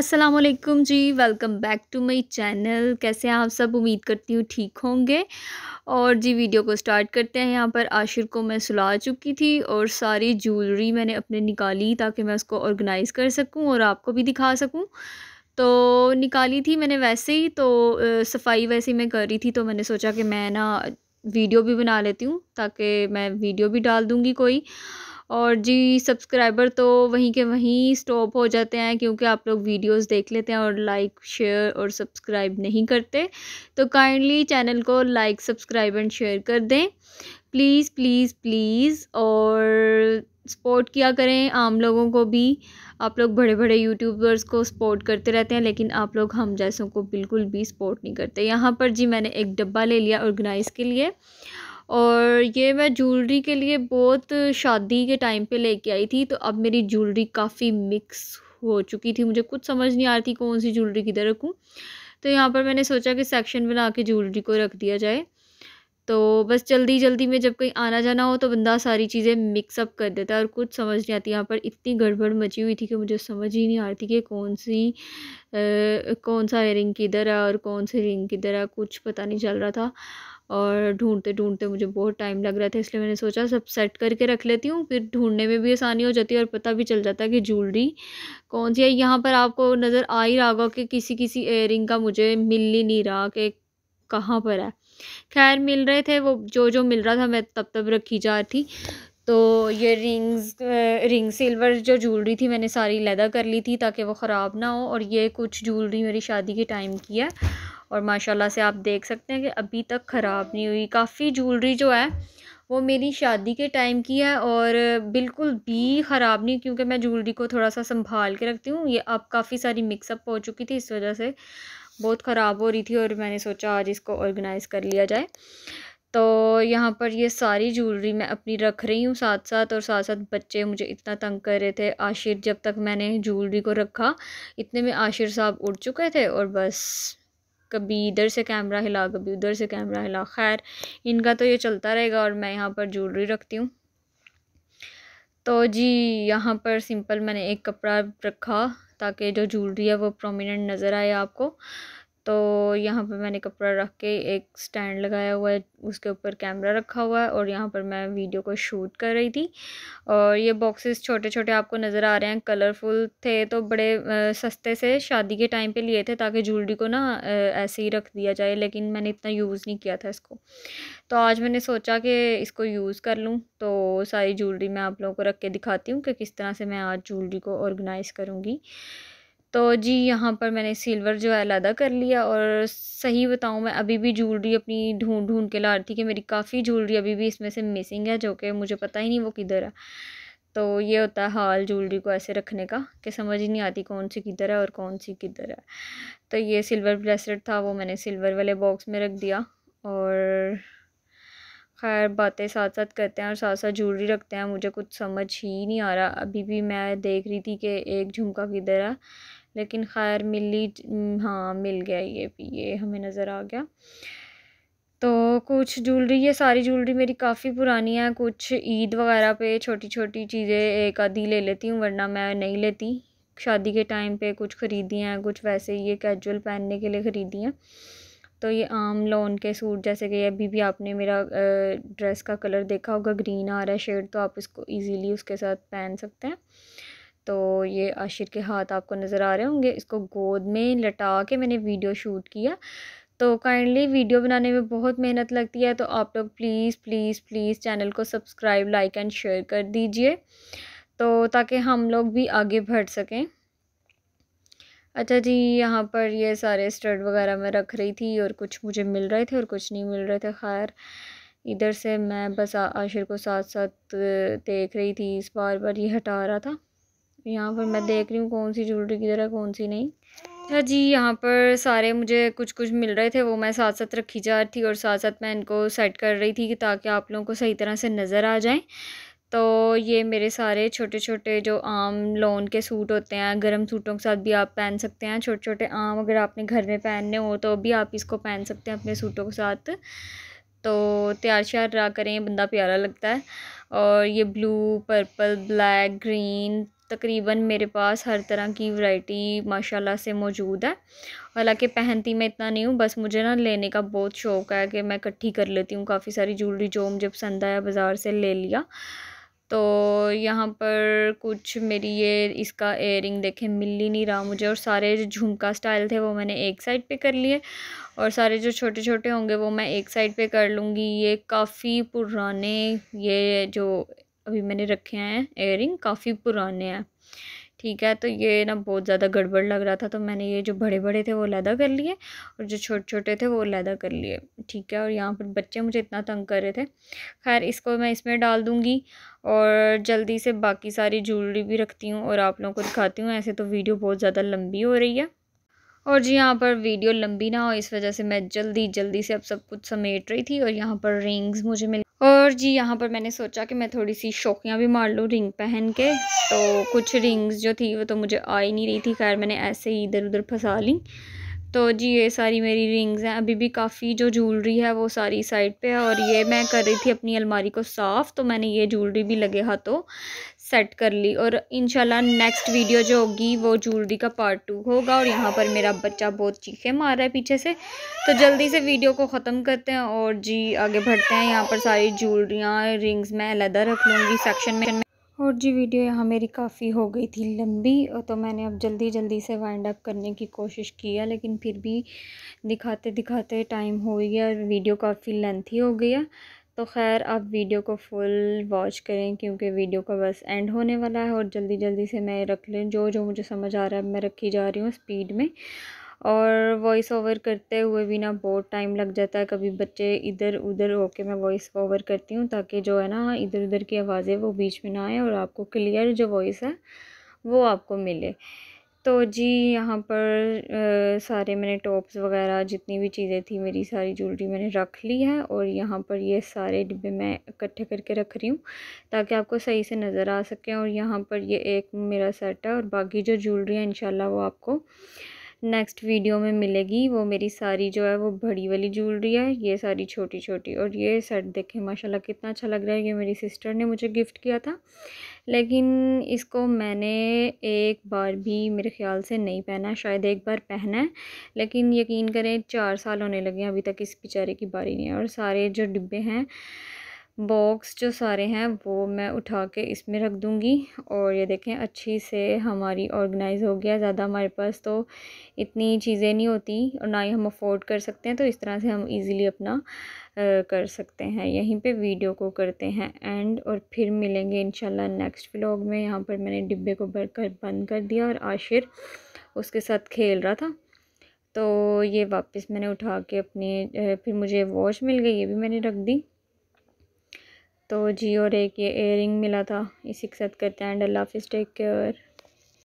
Aslam ji welcome back to my channel कैसे हैं आप सब उम्मीद करती हूँ ठीक होंगे और जी वीडियो को स्टार्ट करते हैं यहाँ पर आशिर को मैं सुला चुकी थी और सारी ज्वेलरी मैंने अपने निकाली ताकि मैं उसको ऑर्गेनाइज़ कर सकूँ और आपको भी दिखा सकूँ तो निकाली थी मैंने वैसे ही तो सफाई वैसे ही मैं कर रही थी तो मैंने सोचा कि मैं ना वीडियो भी बना लेती हूँ ताकि मैं वीडियो भी डाल दूँगी कोई और जी सब्सक्राइबर तो वहीं के वहीं स्टॉप हो जाते हैं क्योंकि आप लोग वीडियोस देख लेते हैं और लाइक शेयर और सब्सक्राइब नहीं करते तो काइंडली चैनल को लाइक सब्सक्राइब एंड शेयर कर दें प्लीज़ प्लीज़ प्लीज़ और सपोर्ट किया करें आम लोगों को भी आप लोग बड़े बड़े यूट्यूबर्स को सपोर्ट करते रहते हैं लेकिन आप लोग हम जैसों को बिल्कुल भी सपोर्ट नहीं करते यहाँ पर जी मैंने एक डब्बा ले लिया ऑर्गेनाइज़ के लिए और ये मैं ज्वेलरी के लिए बहुत शादी के टाइम पे लेके आई थी तो अब मेरी ज्वेलरी काफ़ी मिक्स हो चुकी थी मुझे कुछ समझ नहीं आ रही थी कौन सी ज्वेलरी किधर रखूँ तो यहाँ पर मैंने सोचा कि सेक्शन बना के ज्वेलरी को रख दिया जाए तो बस जल्दी जल्दी में जब कहीं आना जाना हो तो बंदा सारी चीज़ें मिक्सअप कर देता है और कुछ समझ नहीं आती यहाँ पर इतनी गड़बड़ मची हुई थी कि मुझे समझ ही नहीं आ रही थी कि कौन सी आ, कौन सा रिंग किधर है और कौन सी रिंग किधर है कुछ पता नहीं चल रहा था और ढूंढते ढूंढते मुझे बहुत टाइम लग रहा था इसलिए मैंने सोचा सब सेट करके रख लेती हूँ फिर ढूंढने में भी आसानी हो जाती है और पता भी चल जाता है कि ज्वेलरी कौन सी है यहाँ पर आपको नज़र आ ही रहा होगा कि किसी किसी एयरिंग का मुझे मिल ही नहीं रहा कि कहाँ पर है खैर मिल रहे थे वो जो जो मिल रहा था मैं तब तब रखी जा रही थी तो ये रिंग्स रिंग सिल्वर जो ज्वेलरी थी मैंने सारी लैदा कर ली थी ताकि वो ख़राब ना हो और ये कुछ ज्वेलरी मेरी शादी के टाइम की है और माशाल्लाह से आप देख सकते हैं कि अभी तक ख़राब नहीं हुई काफ़ी ज्वेलरी जो है वो मेरी शादी के टाइम की है और बिल्कुल भी ख़राब नहीं क्योंकि मैं ज्वेलरी को थोड़ा सा संभाल के रखती हूँ ये अब काफ़ी सारी मिक्सअप हो चुकी थी इस वजह से बहुत ख़राब हो रही थी और मैंने सोचा आज इसको ऑर्गेनाइज़ कर लिया जाए तो यहाँ पर ये सारी ज्वेलरी मैं अपनी रख रही हूँ साथ साथ और साथ साथ बच्चे मुझे इतना तंग कर रहे थे आशिर जब तक मैंने ज्वेलरी को रखा इतने में आशिर साहब उड़ चुके थे और बस कभी इधर से कैमरा हिला कभी उधर से कैमरा हिला खैर इनका तो ये चलता रहेगा और मैं यहाँ पर ज्वेलरी रखती हूँ तो जी यहाँ पर सिंपल मैंने एक कपड़ा रखा ताकि जो ज्वेलरी है वो प्रोमिनेंट नज़र आए आपको तो यहाँ पर मैंने कपड़ा रख के एक स्टैंड लगाया हुआ है उसके ऊपर कैमरा रखा हुआ है और यहाँ पर मैं वीडियो को शूट कर रही थी और ये बॉक्सेस छोटे छोटे आपको नज़र आ रहे हैं कलरफुल थे तो बड़े सस्ते से शादी के टाइम पे लिए थे ताकि ज्वेलरी को ना ऐसे ही रख दिया जाए लेकिन मैंने इतना यूज़ नहीं किया था इसको तो आज मैंने सोचा कि इसको यूज़ कर लूँ तो सारी ज्वेलरी मैं आप लोगों को रख के दिखाती हूँ कि किस तरह से मैं आज ज्वेलरी को ऑर्गेनाइज़ करूँगी तो जी यहाँ पर मैंने सिल्वर जो है अलहदा कर लिया और सही बताऊँ मैं अभी भी ज्वेलरी अपनी ढूंढ ढूंढ के ला रही थी कि मेरी काफ़ी ज्वेलरी अभी भी इसमें से मिसिंग है जो कि मुझे पता ही नहीं वो किधर है तो ये होता है हाल ज्वेलरी को ऐसे रखने का कि समझ ही नहीं आती कौन सी किधर है और कौन सी किधर है तो ये सिल्वर ब्रेसलेट था वो मैंने सिल्वर वाले बॉक्स में रख दिया और खैर बातें साथ साथ करते हैं और साथ साथ ज्वेलरी रखते हैं मुझे कुछ समझ ही नहीं आ रहा अभी भी मैं देख रही थी कि एक झुमका किधर है लेकिन खैर मिली हाँ मिल गया ये भी ये हमें नज़र आ गया तो कुछ ज्वेलरी ये सारी ज्वेलरी मेरी काफ़ी पुरानी है कुछ ईद वगैरह पे छोटी छोटी चीज़ें एक आधी ले लेती हूँ वरना मैं नहीं लेती शादी के टाइम पे कुछ ख़रीदी हैं कुछ वैसे ये कैजुअल पहनने के लिए ख़रीदी हैं तो ये आम लोन के सूट जैसे कि अभी भी आपने मेरा ड्रेस का कलर देखा होगा ग्रीन आ रहा है शेड तो आप इसको ईज़िली उसके साथ पहन सकते हैं तो ये आशिर के हाथ आपको नज़र आ रहे होंगे इसको गोद में लटा के मैंने वीडियो शूट किया तो काइंडली वीडियो बनाने में बहुत मेहनत लगती है तो आप लोग प्लीज़ प्लीज़ प्लीज़ चैनल को सब्सक्राइब लाइक एंड शेयर कर दीजिए तो ताकि हम लोग भी आगे बढ़ सकें अच्छा जी यहाँ पर ये सारे स्टड वगैरह मैं रख रही थी और कुछ मुझे मिल रहे थे और कुछ नहीं मिल रहे थे खैर इधर से मैं बस आशिर को साथ साथ देख रही थी इस बार बार ये हटा रहा था यहाँ पर मैं देख रही हूँ कौन सी ज्वेलरी किधर है कौन सी नहीं अच्छा जी यहाँ पर सारे मुझे कुछ कुछ मिल रहे थे वो मैं साथ साथ रखी जा रही थी और साथ साथ मैं इनको सेट कर रही थी कि ताकि आप लोगों को सही तरह से नज़र आ जाए तो ये मेरे सारे छोटे छोटे जो आम लोन के सूट होते हैं गर्म सूटों के साथ भी आप पहन सकते हैं छोटे छोटे आम अगर आपने घर में पहनने हो तो भी आप इसको पहन सकते हैं अपने सूटों के साथ तो तैयार श्यार करें बंदा प्यारा लगता है और ये ब्लू पर्पल ब्लैक ग्रीन तकरीबन मेरे पास हर तरह की वैरायटी माशाल्लाह से मौजूद है हालांकि पहनती मैं इतना नहीं हूँ बस मुझे ना लेने का बहुत शौक़ है कि मैं इकट्ठी कर लेती हूँ काफ़ी सारी ज्वेलरी जो मुझे पसंद आया बाज़ार से ले लिया तो यहाँ पर कुछ मेरी ये इसका एयरिंग देखे मिल ही नहीं रहा मुझे और सारे जो झुमका स्टाइल थे वो मैंने एक साइड पर कर लिए और सारे जो छोटे छोटे होंगे वो मैं एक साइड पर कर लूँगी ये काफ़ी पुराने ये जो अभी मैंने रखे हैं एयरिंग काफ़ी पुराने हैं ठीक है तो ये ना बहुत ज़्यादा गड़बड़ लग रहा था तो मैंने ये जो बड़े बड़े थे वो लैदा कर लिए और जो छोटे छोटे थे वो लैदा कर लिए ठीक है और यहाँ पर बच्चे मुझे इतना तंग कर रहे थे खैर इसको मैं इसमें डाल दूँगी और जल्दी से बाकी सारी ज्वेलरी भी रखती हूँ और आप लोगों को दिखाती हूँ ऐसे तो वीडियो बहुत ज़्यादा लंबी हो रही है और जी यहाँ पर वीडियो लंबी ना हो इस वजह से मैं जल्दी जल्दी से अब सब कुछ समेट रही थी और यहाँ पर रिंग्स मुझे मिल और जी यहाँ पर मैंने सोचा कि मैं थोड़ी सी शौकियाँ भी मार लूँ रिंग पहन के तो कुछ रिंग्स जो थी वो तो मुझे आ ही नहीं रही थी खैर मैंने ऐसे ही इधर उधर फंसा ली तो जी ये सारी मेरी रिंग्स हैं अभी भी काफ़ी जो ज्वेलरी है वो सारी साइड पे है और ये मैं कर रही थी अपनी अलमारी को साफ़ तो मैंने ये ज्वेलरी भी लगे हाथों सेट कर ली और इनशाला नेक्स्ट वीडियो जो होगी वो ज्वेलरी का पार्ट टू होगा और यहाँ पर मेरा बच्चा बहुत चीखे मार रहा है पीछे से तो जल्दी से वीडियो को ख़त्म करते हैं और जी आगे बढ़ते हैं यहाँ पर सारी ज्वेलरियाँ रिंग्स मैं अलहदा रख लूँगी सेक्शन में और जी वीडियो यहाँ मेरी काफ़ी हो गई थी लंबी तो मैंने अब जल्दी जल्दी से वाइंड अप करने की कोशिश किया लेकिन फिर भी दिखाते दिखाते टाइम हो गया वीडियो काफ़ी लेंथी हो गया तो खैर आप वीडियो को फुल वॉच करें क्योंकि वीडियो का बस एंड होने वाला है और जल्दी जल्दी से मैं रख लें जो जो मुझे समझ आ रहा है मैं रखी जा रही हूँ स्पीड में और वॉइस ओवर करते हुए भी ना बहुत टाइम लग जाता है कभी बच्चे इधर उधर होके मैं वॉइस ओवर करती हूँ ताकि जो है ना इधर उधर की आवाज़ें वो बीच में ना आए और आपको क्लियर जो वॉइस है वो आपको मिले तो जी यहाँ पर आ, सारे मैंने टॉप्स वगैरह जितनी भी चीज़ें थी मेरी सारी ज्वेलरी मैंने रख ली है और यहाँ पर ये सारे डिब्बे मैं इकट्ठे करके रख रही हूँ ताकि आपको सही से नज़र आ सके और यहाँ पर ये एक मेरा सेट है और बाकी जो ज्वेलरी है इन वो आपको नेक्स्ट वीडियो में मिलेगी वो मेरी सारी जो है वो बड़ी वाली ज्वेलरी है ये सारी छोटी छोटी और ये सेट देखें माशाल्लाह कितना अच्छा लग रहा है ये मेरी सिस्टर ने मुझे गिफ्ट किया था लेकिन इसको मैंने एक बार भी मेरे ख्याल से नहीं पहना शायद एक बार पहना है लेकिन यकीन करें चार साल होने लगे अभी तक इस बेचारे की बारी नहीं है और सारे जो डिब्बे हैं बॉक्स जो सारे हैं वो मैं उठा के इसमें रख दूँगी और ये देखें अच्छी से हमारी ऑर्गेनाइज़ हो गया ज़्यादा हमारे पास तो इतनी चीज़ें नहीं होती और ना ही हम अफोर्ड कर सकते हैं तो इस तरह से हम इजीली अपना आ, कर सकते हैं यहीं पे वीडियो को करते हैं एंड और फिर मिलेंगे इंशाल्लाह नेक्स्ट व्लॉग में यहाँ पर मैंने डिब्बे को भर कर बंद कर दिया और आशिर उसके साथ खेल रहा था तो ये वापस मैंने उठा के अपने फिर मुझे वॉच मिल गई ये भी मैंने रख दी तो जियो रे के एयरिंग मिला था इसी के साथ करते हैं एंड अल्लाह हाफिज़ टेक केयर